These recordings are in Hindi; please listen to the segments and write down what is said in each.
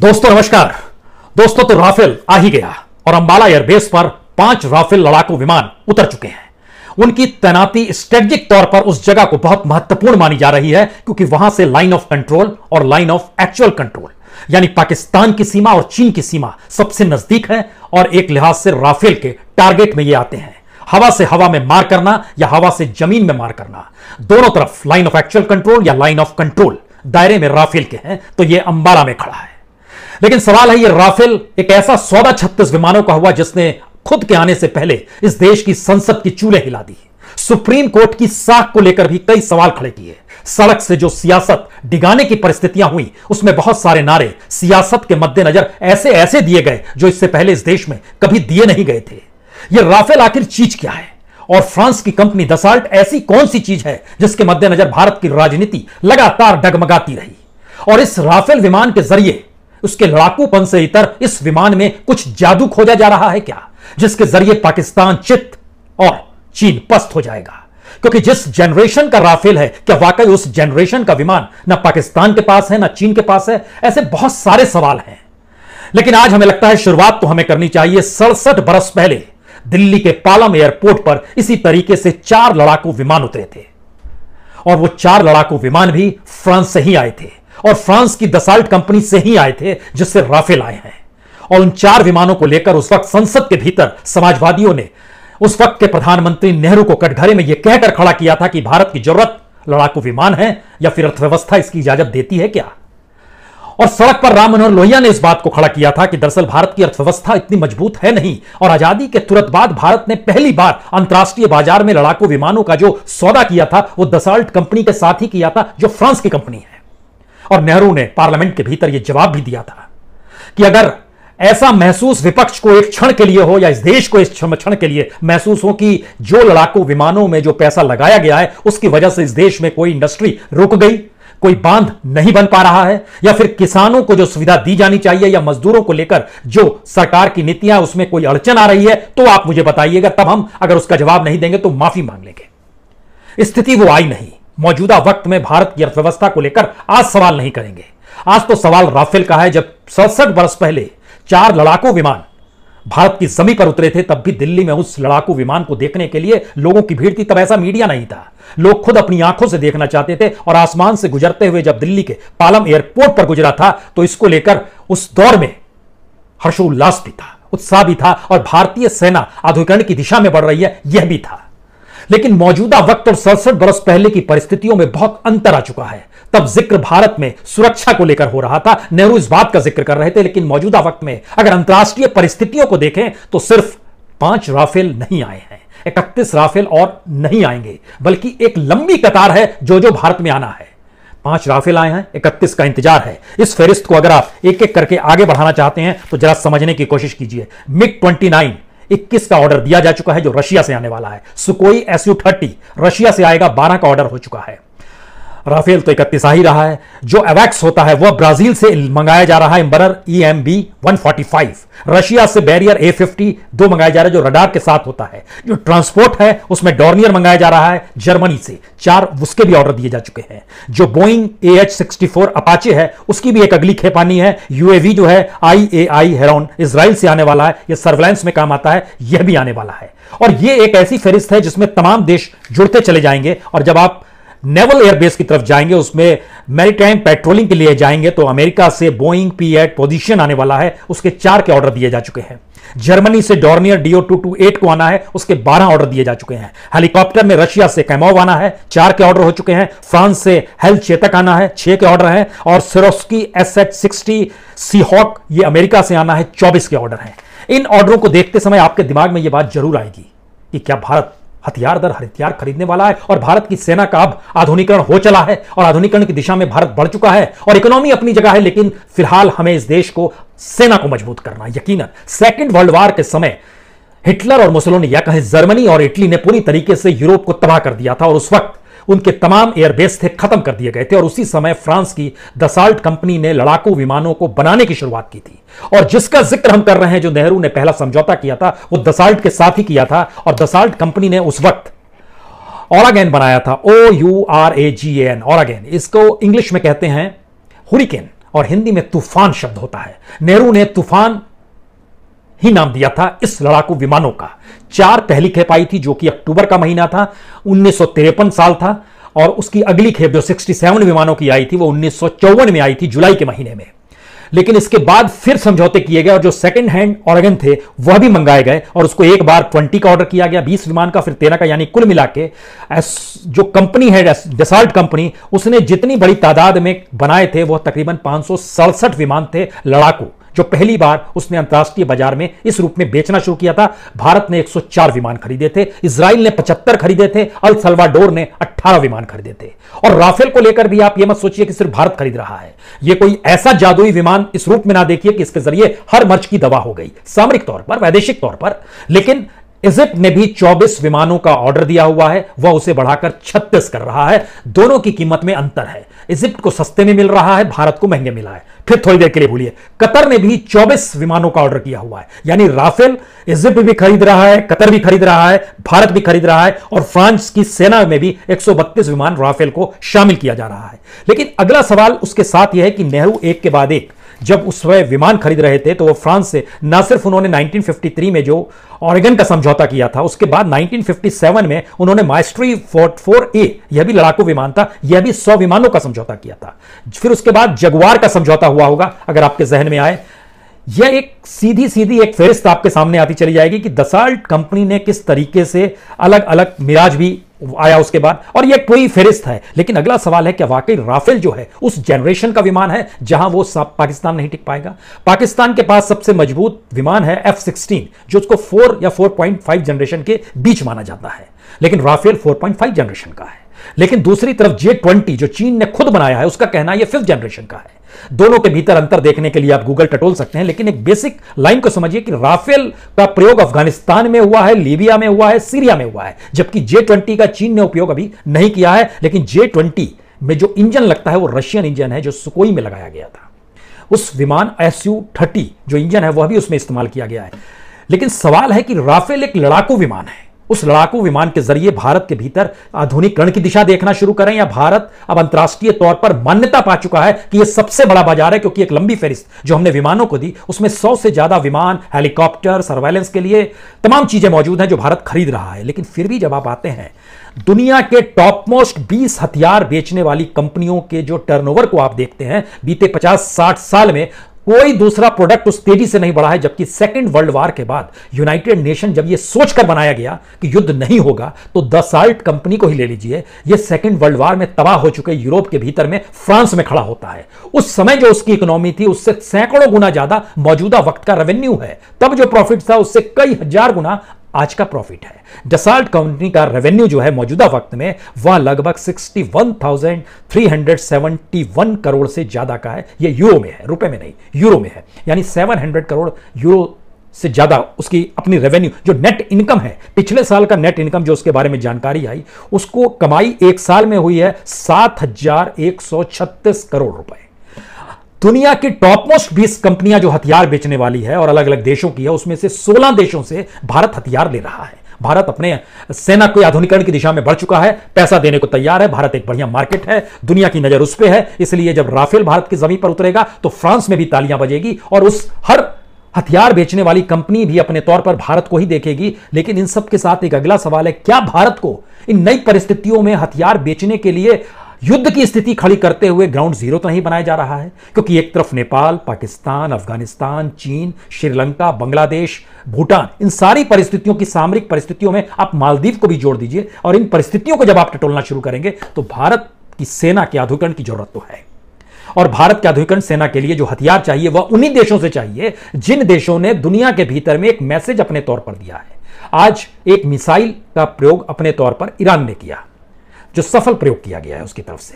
दोस्तों नमस्कार दोस्तों तो राफेल आ ही गया और अंबाला एयरबेस पर पांच राफेल लड़ाकू विमान उतर चुके हैं उनकी तैनाती स्ट्रेटेजिक तौर पर उस जगह को बहुत महत्वपूर्ण मानी जा रही है क्योंकि वहां से लाइन ऑफ कंट्रोल और लाइन ऑफ एक्चुअल कंट्रोल यानी पाकिस्तान की सीमा और चीन की सीमा सबसे नजदीक है और एक लिहाज से राफेल के टारगेट में ये आते हैं हवा से हवा में मार करना या हवा से जमीन में मार करना दोनों तरफ लाइन ऑफ एक्चुअल कंट्रोल या लाइन ऑफ कंट्रोल दायरे में राफेल के हैं तो यह अंबाला में खड़ा है लेकिन सवाल है ये राफेल एक ऐसा सौदा छत्तीस विमानों का हुआ जिसने खुद के आने से पहले इस देश की संसद की चूल्हे हिला दी सुप्रीम कोर्ट की साख को लेकर भी कई सवाल खड़े किए सड़क से जो सियासत डिगाने की परिस्थितियां हुई उसमें बहुत सारे नारे सियासत के मद्देनजर ऐसे ऐसे दिए गए जो इससे पहले इस देश में कभी दिए नहीं गए थे यह राफेल आखिर चीज क्या है और फ्रांस की कंपनी दसाल्ट ऐसी कौन सी चीज है जिसके मद्देनजर भारत की राजनीति लगातार डगमगाती रही और इस राफेल विमान के जरिए उसके लड़ाकूपन से इतर इस विमान में कुछ जादू खोजा जा रहा है क्या जिसके जरिए पाकिस्तान चित और चीन पस्त हो जाएगा क्योंकि जिस जनरेशन का राफेल है क्या वाकई उस जनरेशन का विमान ना पाकिस्तान के पास है ना चीन के पास है ऐसे बहुत सारे सवाल हैं लेकिन आज हमें लगता है शुरुआत तो हमें करनी चाहिए सड़सठ बरस पहले दिल्ली के पालम एयरपोर्ट पर इसी तरीके से चार लड़ाकू विमान उतरे थे और वो चार लड़ाकू विमान भी फ्रांस से ही आए थे और फ्रांस की दसाल्ट कंपनी से ही आए थे जिससे राफेल आए हैं और उन चार विमानों को लेकर उस वक्त संसद के भीतर समाजवादियों ने उस वक्त के प्रधानमंत्री नेहरू को कटघरे में यह कहकर खड़ा किया था कि भारत की जरूरत लड़ाकू विमान है या फिर अर्थव्यवस्था इसकी इजाजत देती है क्या और सड़क पर राम मनोहर लोहिया ने इस बात को खड़ा किया था कि दरअसल भारत की अर्थव्यवस्था इतनी मजबूत है नहीं और आजादी के तुरंत बाद भारत ने पहली बार अंतर्राष्ट्रीय बाजार में लड़ाकू विमानों का जो सौदा किया था वो दसाल्ट कंपनी के साथ ही किया था जो फ्रांस की कंपनी है और नेहरू ने पार्लियामेंट के भीतर यह जवाब भी दिया था कि अगर ऐसा महसूस विपक्ष को एक क्षण के लिए हो या इस देश को इस क्षण के लिए महसूस हो कि जो लड़ाकू विमानों में जो पैसा लगाया गया है उसकी वजह से इस देश में कोई इंडस्ट्री रुक गई कोई बांध नहीं बन पा रहा है या फिर किसानों को जो सुविधा दी जानी चाहिए या मजदूरों को लेकर जो सरकार की नीतियां उसमें कोई अड़चन आ रही है तो आप मुझे बताइएगा तब हम अगर उसका जवाब नहीं देंगे तो माफी मांग लेंगे स्थिति वो आई नहीं मौजूदा वक्त में भारत की अर्थव्यवस्था को लेकर आज सवाल नहीं करेंगे आज तो सवाल राफेल का है जब सड़सठ वर्ष पहले चार लड़ाकू विमान भारत की जमी पर उतरे थे तब भी दिल्ली में उस लड़ाकू विमान को देखने के लिए लोगों की भीड़ थी तब ऐसा मीडिया नहीं था लोग खुद अपनी आंखों से देखना चाहते थे और आसमान से गुजरते हुए जब दिल्ली के पालम एयरपोर्ट पर गुजरा था तो इसको लेकर उस दौर में हर्षोल्लास भी था उत्साह भी था और भारतीय सेना आधुनिकरण की दिशा में बढ़ रही है यह भी था लेकिन मौजूदा वक्त और सड़सठ बरस पहले की परिस्थितियों में बहुत अंतर आ चुका है तब जिक्र भारत में सुरक्षा को लेकर हो रहा था नेहरू इस बात का जिक्र कर रहे थे लेकिन मौजूदा वक्त में अगर अंतर्राष्ट्रीय परिस्थितियों को देखें तो सिर्फ पांच राफेल नहीं आए हैं इकतीस राफेल और नहीं आएंगे बल्कि एक लंबी कतार है जो जो भारत में आना है पांच राफेल आए हैं इकतीस का इंतजार है इस फेरिस्त को अगर आप एक एक करके आगे बढ़ाना चाहते हैं तो जरा समझने की कोशिश कीजिए मिग ट्वेंटी नाइन इक्कीस का ऑर्डर दिया जा चुका है जो रशिया से आने वाला है सुकोई एसयू थर्टी रशिया से आएगा बारह का ऑर्डर हो चुका है राफेल तो इकतीस ही रहा है जो एवैक्स होता है वह ब्राजील से मंगाया जा रहा है Embraer E e M B one forty five Russia से बैरियर ए फिफ्टी दो मंगाया जा रहा है जो रडार के साथ होता है जो ट्रांसपोर्ट है उसमें डॉर्नियर मंगाया जा रहा है जर्मनी से चार उसके भी ऑर्डर दिए जा चुके हैं जो Boeing A H sixty four Apache है उसकी भी एक अगली खेप आनी है यूएवी जो है आई ए आई हेरोन इसराइल से आने वाला है यह सर्वेलेंस में काम आता है यह भी आने वाला है और यह एक ऐसी फहरिस्त है जिसमें तमाम देश जुड़ते चले जाएंगे और जब आप नेवल एयरबेस की तरफ जाएंगे उसमें मैरिटाइम पेट्रोलिंग के लिए जाएंगे तो अमेरिका से बोइंग पी एट पोजिशन आने वाला है उसके चार के ऑर्डर दिए जा चुके हैं जर्मनी से Dornier D O two two eight आना है उसके बारह ऑर्डर दिए जा चुके हैं हेलीकॉप्टर में रशिया से कैमोव आना है चार के ऑर्डर हो चुके हैं फ्रांस से हेल चेतक आना है छह के ऑर्डर हैं और Sikorsky S H sixty Seahawk ये अमेरिका से आना है चौबीस के ऑर्डर हैं इन ऑर्डरों को देखते समय आपके दिमाग में यह बात जरूर आएगी कि क्या भारत हथियार दर हथियार खरीदने वाला है और भारत की सेना का अब आधुनिकरण हो चला है और आधुनिकरण की दिशा में भारत बढ़ चुका है और इकोनॉमी अपनी जगह है लेकिन फिलहाल हमें इस देश को सेना को मजबूत करना है यकीन सेकेंड वर्ल्ड वार के समय हिटलर और मुसोलिनी या जर्मनी और इटली ने पूरी तरीके से यूरोप को तबाह कर दिया था और उस वक्त उनके तमाम एयरबेस थे खत्म कर दिए गए थे और उसी समय फ्रांस की दसाल्ट कंपनी ने लड़ाकू विमानों को बनाने की शुरुआत की थी और जिसका जिक्र हम कर रहे हैं जो नेहरू ने पहला समझौता किया था वो दसाल्ट के साथ ही किया था और दसाल्ट कंपनी ने उस वक्त ऑरागेन बनाया था O U R A G N Ouragan इसको इंग्लिश में कहते हैं हुरिकेन और हिंदी में तूफान शब्द होता है नेहरू ने तूफान ही नाम दिया था इस लड़ाकू विमानों का चार पहली खेप आई थी जो कि अक्टूबर का महीना था उन्नीस साल था और उसकी अगली खेप जो 67 विमानों की आई थी वो उन्नीस में आई थी जुलाई के महीने में लेकिन इसके बाद फिर समझौते किए गए और जो सेकंड हैंड ऑर्गन थे वह भी मंगाए गए और उसको एक बार ट्वेंटी का ऑर्डर किया गया बीस विमान का फिर तेरह का यानी कुल मिला के जो कंपनी है डेसाल्ट कंपनी उसने जितनी बड़ी तादाद में बनाए थे वह तकरीबन पांच विमान थे लड़ाकू जो पहली बार उसने अंतर्राष्ट्रीय बाजार में इस रूप में बेचना शुरू किया था भारत ने 104 विमान खरीदे थे इसराइल ने 75 खरीदे थे अल सलवाडोर ने 18 विमान खरीदे थे और राफेल को लेकर भी आप यह मत सोचिए कि सिर्फ भारत खरीद रहा है यह कोई ऐसा जादुई विमान इस रूप में ना देखिए कि इसके जरिए हर मर्ज की दवा हो गई सामरिक तौर पर वैदेशिक तौर पर लेकिन इजिप्ट ने भी 24 विमानों का ऑर्डर दिया हुआ है वह उसे बढ़ाकर 36 कर रहा है दोनों की कीमत में अंतर है इजिप्ट को सस्ते में मिल रहा है भारत को महंगे मिला है फिर थोड़ी देर के लिए भूलिए कतर ने भी 24 विमानों का ऑर्डर किया हुआ है यानी राफेल इजिप्ट भी खरीद रहा है कतर भी खरीद रहा है भारत भी खरीद रहा है और फ्रांस की सेना में भी एक विमान राफेल को शामिल किया जा रहा है लेकिन अगला सवाल उसके साथ यह है कि नेहरू एक के बाद एक जब उस समय विमान खरीद रहे थे तो वो फ्रांस से न सिर्फ उन्होंने 1953 में जो ऑरेगन का समझौता किया था उसके बाद 1957 में उन्होंने माइस्ट्री फोर्ट फोर ए यह भी लड़ाकू विमान था यह भी सौ विमानों का समझौता किया था फिर उसके बाद जगवार का समझौता हुआ होगा अगर आपके जहन में आए यह एक सीधी सीधी एक फेरिस्त आपके सामने आती चली जाएगी कि दसाल्ट कंपनी ने किस तरीके से अलग अलग मिराज भी आया उसके बाद और यह कोई फेरिस्त है लेकिन अगला सवाल है कि वाकई राफेल जो है उस जनरेशन का विमान है जहां वो पाकिस्तान नहीं टिक पाएगा पाकिस्तान के पास सबसे मजबूत विमान है एफ सिक्सटीन जो उसको फोर या फोर पॉइंट फाइव जनरेशन के बीच माना जाता है लेकिन Rafale four point five generation का है लेकिन दूसरी तरफ जे ट्वेंटी जो चीन ने खुद बनाया है उसका कहना यह फिफ्थ जनरेशन का है दोनों के भीतर अंतर देखने के लिए आप गूगल टटोल सकते हैं लेकिन एक बेसिक लाइन को समझिए कि राफेल का प्रयोग अफगानिस्तान में हुआ है लीबिया में हुआ है सीरिया में हुआ है जबकि जे ट्वेंटी का चीन ने उपयोग अभी नहीं किया है लेकिन जे ट्वेंटी में जो इंजन लगता है वो रशियन इंजन है जो सुकोई में लगाया गया था उस विमान एस यू थर्टी जो इंजन है वह भी उसमें इस्तेमाल किया गया है लेकिन सवाल है कि राफेल एक लड़ाकू विमान है उस लड़ाकू विमान के जरिए भारत के भीतर आधुनिकरण की दिशा देखना शुरू करें या भारत अब अंतर्राष्ट्रीय तौर पर मान्यता पा चुका है कि यह सबसे बड़ा बाजार है क्योंकि एक लंबी फेरिस्त जो हमने विमानों को दी उसमें सौ से ज्यादा विमान हेलीकॉप्टर सर्वेलेंस के लिए तमाम चीजें मौजूद हैं जो भारत खरीद रहा है लेकिन फिर भी जब आप आते हैं दुनिया के टॉप मोस्ट बीस हथियार बेचने वाली कंपनियों के जो टर्नओवर को आप देखते हैं बीते 50-60 साल में कोई दूसरा प्रोडक्ट उस तेजी से नहीं बढ़ा है जबकि सेकेंड वर्ल्ड वार के बाद यूनाइटेड नेशन जब यह सोचकर बनाया गया कि युद्ध नहीं होगा तो द साल्ट कंपनी को ही ले लीजिए यह सेकेंड वर्ल्ड वार में तबाह हो चुके यूरोप के भीतर में फ्रांस में खड़ा होता है उस समय जो उसकी इकोनॉमी थी उससे सैकड़ों गुना ज्यादा मौजूदा वक्त का रेवेन्यू है तब जो प्रॉफिट था उससे कई हजार गुना आज का प्रॉफिट है डसाल्ट कंपनी का रेवेन्यू जो है मौजूदा वक्त में वह लगभग 61,371 करोड़ से ज़्यादा का है ये यूरो में है रुपए में नहीं यूरो में है यानी 700 करोड़ यूरो से ज़्यादा उसकी अपनी रेवेन्यू जो नेट इनकम है पिछले साल का नेट इनकम जो उसके बारे में जानकारी आई उसको कमाई एक साल में हुई है सात करोड़ रुपए दुनिया की टॉप मोस्ट बीस कंपनियां जो हथियार बेचने वाली है और अलग अलग देशों की है उसमें से 16 देशों से भारत हथियार ले रहा है भारत अपने सेना के आधुनिकरण की दिशा में बढ़ चुका है पैसा देने को तैयार है भारत एक बढ़िया मार्केट है दुनिया की नजर उस पर है इसलिए जब राफेल भारत की जमीन पर उतरेगा तो फ्रांस में भी तालियां बजेगी और उस हर हथियार बेचने वाली कंपनी भी अपने तौर पर भारत को ही देखेगी लेकिन इन सब के साथ एक अगला सवाल है क्या भारत को इन नई परिस्थितियों में हथियार बेचने के लिए युद्ध की स्थिति खड़ी करते हुए ग्राउंड जीरो तो नहीं बनाया जा रहा है क्योंकि एक तरफ नेपाल पाकिस्तान अफगानिस्तान चीन श्रीलंका बांग्लादेश भूटान इन सारी परिस्थितियों की सामरिक परिस्थितियों में आप मालदीव को भी जोड़ दीजिए और इन परिस्थितियों को जब आप टटोलना शुरू करेंगे तो भारत की सेना के आधुकरण की जरूरत तो है और भारत के आधुनिकरण सेना के लिए जो हथियार चाहिए वह उन्हीं देशों से चाहिए जिन देशों ने दुनिया के भीतर में एक मैसेज अपने तौर पर दिया है आज एक मिसाइल का प्रयोग अपने तौर पर ईरान ने किया जो सफल प्रयोग किया गया है उसकी तरफ से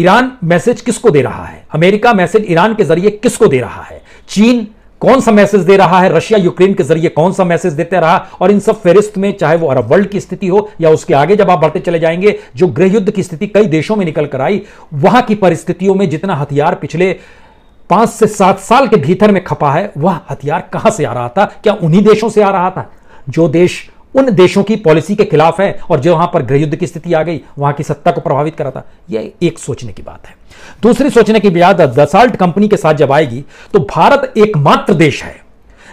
ईरान मैसेज किसको दे रहा है अमेरिका मैसेज ईरान के जरिए किसको दे रहा है चीन कौन सा मैसेज दे रहा है रशिया यूक्रेन के जरिए कौन सा मैसेज देते रहा और इन सब फेरिस्त में चाहे वो अरब वर्ल्ड की स्थिति हो या उसके आगे जब आप बढ़ते चले जाएंगे जो गृह युद्ध की स्थिति कई देशों में निकल कर आई वहां की परिस्थितियों में जितना हथियार पिछले पांच से सात साल के भीतर में खपा है वह हथियार कहां से आ रहा था क्या उन्हीं देशों से आ रहा था जो देश उन देशों की पॉलिसी के खिलाफ है और जो वहां पर गृह युद्ध की स्थिति आ गई वहां की सत्ता को प्रभावित करा था यह एक सोचने की बात है दूसरी सोचने की बात दसाल्ट कंपनी के साथ जब आएगी तो भारत एकमात्र देश है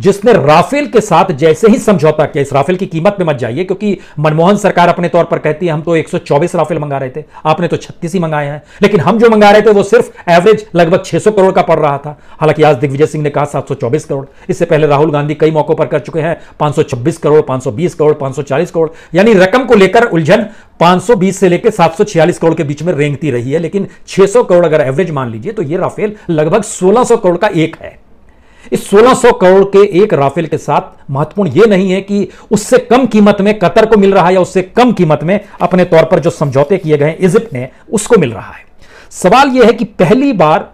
जिसने राफेल के साथ जैसे ही समझौता किया इस राफेल की कीमत में मत जाइए क्योंकि मनमोहन सरकार अपने तौर पर कहती है हम तो 124 राफेल मंगा रहे थे आपने तो 36 ही मंगाए हैं लेकिन हम जो मंगा रहे थे वो सिर्फ एवरेज लगभग 600 करोड़ का पड़ रहा था हालांकि आज दिग्विजय सिंह ने कहा सात करोड़ इससे पहले राहुल गांधी कई मौकों पर कर चुके हैं पांच करोड़ पांच करोड़ पांच करोड़ यानी रकम को लेकर उलझन पांच से लेकर सात करोड़ के बीच में रेंगती रही है लेकिन छह करोड़ अगर एवरेज मान लीजिए तो यह राफेल लगभग सोलह करोड़ का एक है इस 1600 करोड़ के एक राफेल के साथ महत्वपूर्ण यह नहीं है कि उससे कम कीमत में कतर को मिल रहा है या उससे कम कीमत में अपने तौर पर जो समझौते किए गए इजिप्ट ने उसको मिल रहा है सवाल यह है कि पहली बार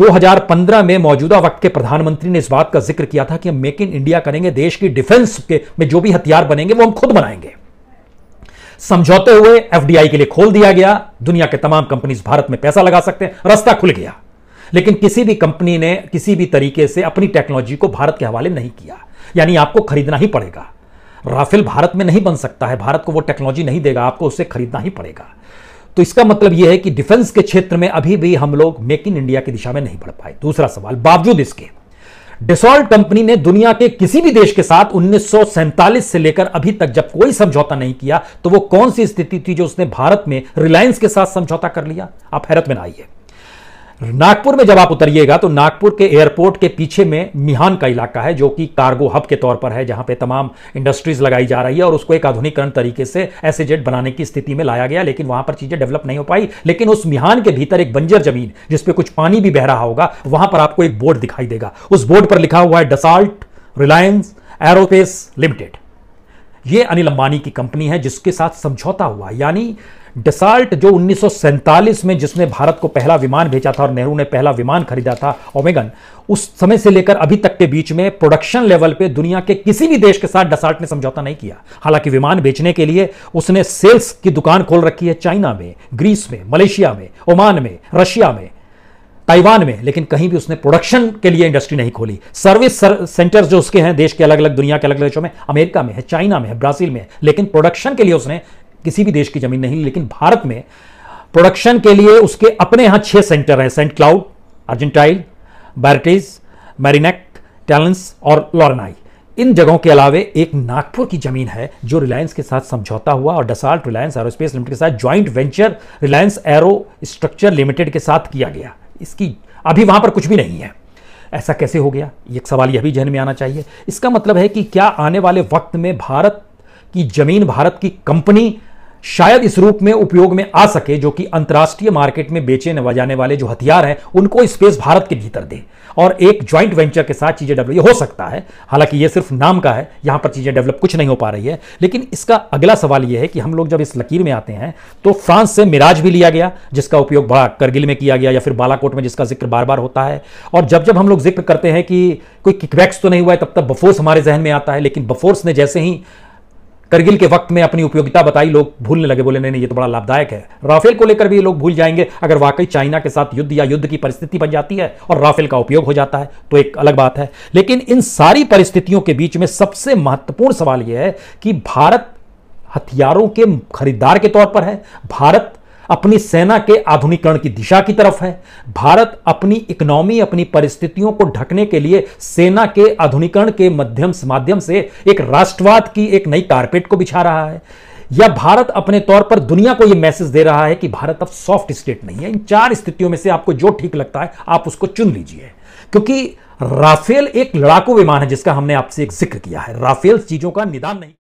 2015 में मौजूदा वक्त के प्रधानमंत्री ने इस बात का जिक्र किया था कि हम मेक इन इंडिया करेंगे देश की डिफेंस के में जो भी हथियार बनेंगे वो हम खुद बनाएंगे समझौते हुए एफडीआई के लिए खोल दिया गया दुनिया के तमाम कंपनीज भारत में पैसा लगा सकते हैं रास्ता खुल गया लेकिन किसी भी कंपनी ने किसी भी तरीके से अपनी टेक्नोलॉजी को भारत के हवाले नहीं किया यानी आपको खरीदना ही पड़ेगा राफेल भारत में नहीं बन सकता है भारत को वो टेक्नोलॉजी नहीं देगा आपको उसे खरीदना ही पड़ेगा तो इसका मतलब यह है कि डिफेंस के क्षेत्र में अभी भी हम लोग मेक इन इंडिया की दिशा में नहीं बढ़ पाए दूसरा सवाल बावजूद इसके डिसॉल्ट कंपनी ने दुनिया के किसी भी देश के साथ उन्नीस से लेकर अभी तक जब कोई समझौता नहीं किया तो वो कौन सी स्थिति थी जो उसने भारत में रिलायंस के साथ समझौता कर लिया आप हैरत में ना आइए नागपुर में जब आप उतरिएगा तो नागपुर के एयरपोर्ट के पीछे में मिहान का इलाका है जो कि कार्गो हब के तौर पर है जहां पे तमाम इंडस्ट्रीज लगाई जा रही है और उसको एक आधुनिकरण तरीके से ऐसे जेट बनाने की स्थिति में लाया गया लेकिन वहां पर चीजें डेवलप नहीं हो पाई लेकिन उस मिहान के भीतर एक बंजर जमीन जिसपे कुछ पानी भी बह रहा होगा वहां पर आपको एक बोर्ड दिखाई देगा उस बोर्ड पर लिखा हुआ है डसाल्ट रिलायंस एरोपेस लिमिटेड ये अनिल अंबानी की कंपनी है जिसके साथ समझौता हुआ यानी डिसाल्ट जो उन्नीस में जिसने भारत को पहला विमान भेजा था और नेहरू ने पहला विमान खरीदा था ओमेगन उस समय से लेकर अभी तक के बीच में प्रोडक्शन लेवल पे दुनिया के किसी भी देश के साथ डसाल्ट ने समझौता नहीं किया हालांकि विमान बेचने के लिए उसने सेल्स की दुकान खोल रखी है चाइना में ग्रीस में मलेशिया में ओमान में रशिया में ताइवान में लेकिन कहीं भी उसने प्रोडक्शन के लिए इंडस्ट्री नहीं खोली सर्विस सर, सेंटर्स जो उसके हैं देश के अलग अलग दुनिया के अलग अलग देशों में अमेरिका में है चाइना में है ब्राजील में है लेकिन प्रोडक्शन के लिए उसने किसी भी देश की ज़मीन नहीं लेकिन भारत में प्रोडक्शन के लिए उसके अपने यहां छह सेंटर हैं Saint Cloud Argenteuil Biarritz Merignac Talence और लॉरनाई इन जगहों के अलावे एक नागपुर की जमीन है जो रिलायंस के साथ समझौता हुआ और डसाल्ट रिलायंस एरोस्पेस लिमिटेड के साथ joint venture Reliance aero structure limited के साथ किया गया इसकी अभी वहां पर कुछ भी नहीं है ऐसा कैसे हो गया एक सवाल यह भी जहन में आना चाहिए इसका मतलब है कि क्या आने वाले वक्त में भारत की जमीन भारत की कंपनी शायद इस रूप में उपयोग में आ सके जो कि अंतर्राष्ट्रीय मार्केट में बेचे जाने वाले जो हथियार हैं उनको स्पेस भारत के भीतर दे और एक ज्वाइंट वेंचर के साथ चीज़ें डेवलप हो सकता है हालांकि ये सिर्फ नाम का है यहां पर चीज़ें डेवलप कुछ नहीं हो पा रही है लेकिन इसका अगला सवाल यह है कि हम लोग जब इस लकीर में आते हैं तो फ्रांस से मिराज भी लिया गया जिसका उपयोग बड़ा करगिल में किया गया या फिर बालाकोट में जिसका जिक्र बार बार होता है और जब जब हम लोग जिक्र करते हैं कि कोई किकबैक्स तो नहीं हुआ है तब तक बफोर्स हमारे जहन में आता है लेकिन बफोर्स ने जैसे ही करगिल के वक्त में अपनी उपयोगिता बताई लोग भूलने लगे बोले नहीं ये तो बड़ा लाभदायक है राफेल को लेकर भी लोग भूल जाएंगे अगर वाकई चाइना के साथ युद्ध या युद्ध की परिस्थिति बन जाती है और राफेल का उपयोग हो जाता है तो एक अलग बात है लेकिन इन सारी परिस्थितियों के बीच में सबसे महत्वपूर्ण सवाल यह है कि भारत हथियारों के खरीदार के तौर पर है भारत अपनी सेना के आधुनिकरण की दिशा की तरफ है भारत अपनी इकोनॉमी अपनी परिस्थितियों को ढकने के लिए सेना के आधुनिकरण के माध्यम माध्यम से एक राष्ट्रवाद की एक नई कारपेट को बिछा रहा है या भारत अपने तौर पर दुनिया को यह मैसेज दे रहा है कि भारत अब सॉफ्ट स्टेट नहीं है इन चार स्थितियों में से आपको जो ठीक लगता है आप उसको चुन लीजिए क्योंकि राफेल एक लड़ाकू विमान है जिसका हमने आपसे एक जिक्र किया है राफेल चीजों का निदान नहीं